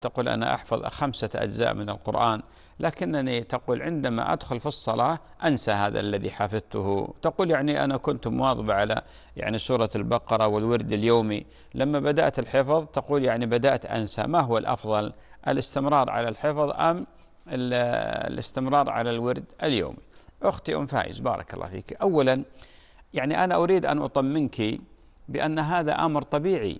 تقول أنا أحفظ خمسة أجزاء من القرآن لكنني تقول عندما أدخل في الصلاة أنسى هذا الذي حفظته تقول يعني أنا كنت مواظبة على يعني سورة البقرة والورد اليومي لما بدأت الحفظ تقول يعني بدأت أنسى ما هو الأفضل الاستمرار على الحفظ أم الاستمرار على الورد اليومي أختي أم فايز بارك الله فيك أولا يعني أنا أريد أن أطمنك بأن هذا أمر طبيعي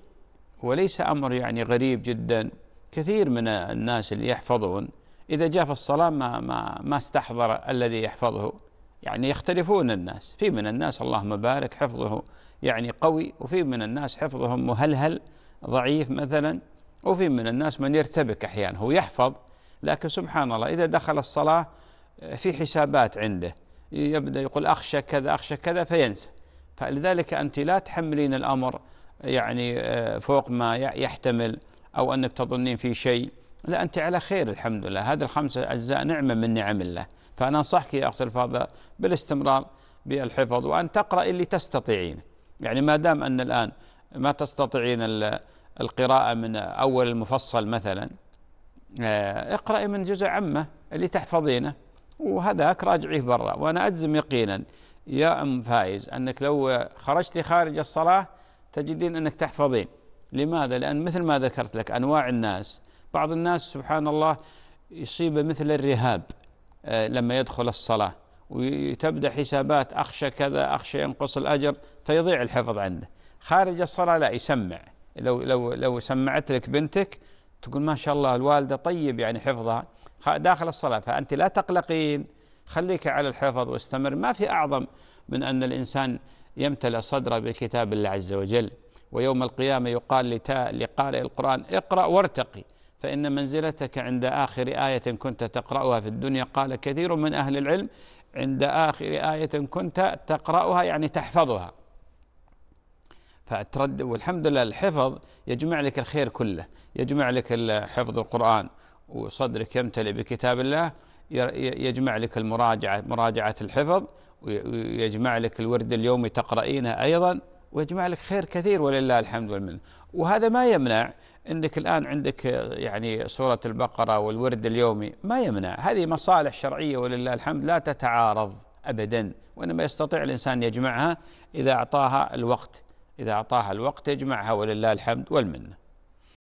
وليس أمر يعني غريب جداً كثير من الناس اللي يحفظون إذا جاء في الصلاة ما, ما, ما استحضر الذي يحفظه يعني يختلفون الناس في من الناس اللهم بارك حفظه يعني قوي وفي من الناس حفظهم مهلهل ضعيف مثلا وفي من الناس من يرتبك أحيانا هو يحفظ لكن سبحان الله إذا دخل الصلاة آه، في حسابات عنده يبدأ يقول أخشى كذا أخشى كذا فينسى فلذلك أنت لا تحملين الأمر يعني آه، فوق ما يحتمل أو أنك تظنين في شيء لا أنت على خير الحمد لله هذه الخمسة أجزاء نعمة من نعم الله فأنا أنصحك يا أختي الفاضلة بالاستمرار بالحفظ وأن تقرأ اللي تستطيعينه يعني ما دام أن الآن ما تستطيعين القراءة من أول المفصل مثلا آه، اقرأي من جزء عمه اللي تحفظينه وهذاك راجعيه برا وأنا أجزم يقينا يا أم فايز أنك لو خرجتي خارج الصلاة تجدين أنك تحفظين لماذا؟ لأن مثل ما ذكرت لك أنواع الناس بعض الناس سبحان الله يصيب مثل الرهاب آه، لما يدخل الصلاة وتبدأ حسابات أخشى كذا أخشى ينقص الأجر فيضيع الحفظ عنده خارج الصلاة لا يسمع لو لو لو سمعت لك بنتك تقول ما شاء الله الوالدة طيب يعني حفظها داخل الصلاة فأنت لا تقلقين خليك على الحفظ واستمر ما في أعظم من أن الإنسان يمتلئ صدره بكتاب الله عز وجل ويوم القيامة يقال لقارئ القرآن اقرأ وارتقي فإن منزلتك عند آخر آية كنت تقرأها في الدنيا قال كثير من أهل العلم عند آخر آية كنت تقرأها يعني تحفظها فترد والحمد لله الحفظ يجمع لك الخير كله يجمع لك حفظ القرآن وصدرك يمتلئ بكتاب الله يجمع لك المراجعة مراجعة الحفظ ويجمع لك الورد اليومي تقرأينه أيضا ويجمع لك خير كثير ولله الحمد والمنه وهذا ما يمنع انك الان عندك يعني سوره البقره والورد اليومي ما يمنع هذه مصالح شرعيه ولله الحمد لا تتعارض ابدا وانما يستطيع الانسان يجمعها اذا اعطاها الوقت اذا اعطاها الوقت يجمعها ولله الحمد والمنه